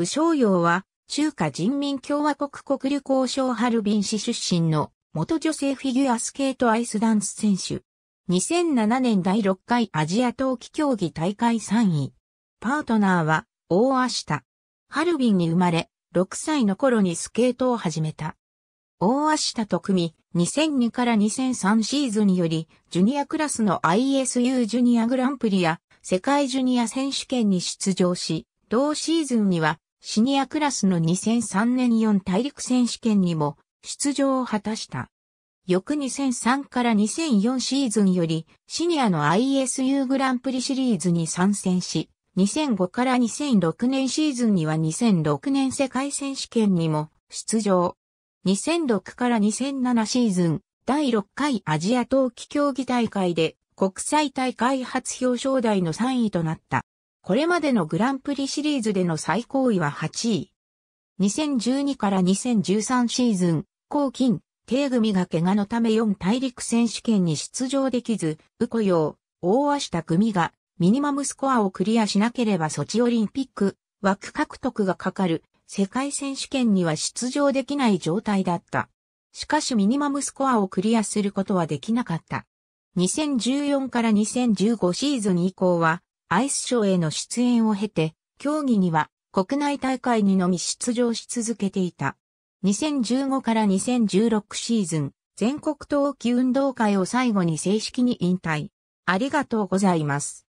宇商陽は、中華人民共和国国旅行省ハルビン市出身の元女性フィギュアスケートアイスダンス選手。2007年第6回アジア冬季競技大会3位。パートナーは、大明日。ハルビンに生まれ、6歳の頃にスケートを始めた。大明日と組み、2002から2003シーズンにより、ジュニアクラスの ISU ジュニアグランプリや世界ジュニア選手権に出場し、同シーズンにはシニアクラスの2003年4大陸選手権にも出場を果たした。翌2003から2004シーズンよりシニアの ISU グランプリシリーズに参戦し、2005から2006年シーズンには2006年世界選手権にも出場。2006から2007シーズン第6回アジア冬季競技大会で国際大会初表彰台の3位となった。これまでのグランプリシリーズでの最高位は8位。2012から2013シーズン、後金、低組が怪我のため4大陸選手権に出場できず、ウコヨ大足田組がミニマムスコアをクリアしなければソチオリンピック枠獲得がかかる世界選手権には出場できない状態だった。しかしミニマムスコアをクリアすることはできなかった。2014から2015シーズン以降はアイスショーへの出演を経て、競技には国内大会にのみ出場し続けていた。2015から2016シーズン、全国冬季運動会を最後に正式に引退。ありがとうございます。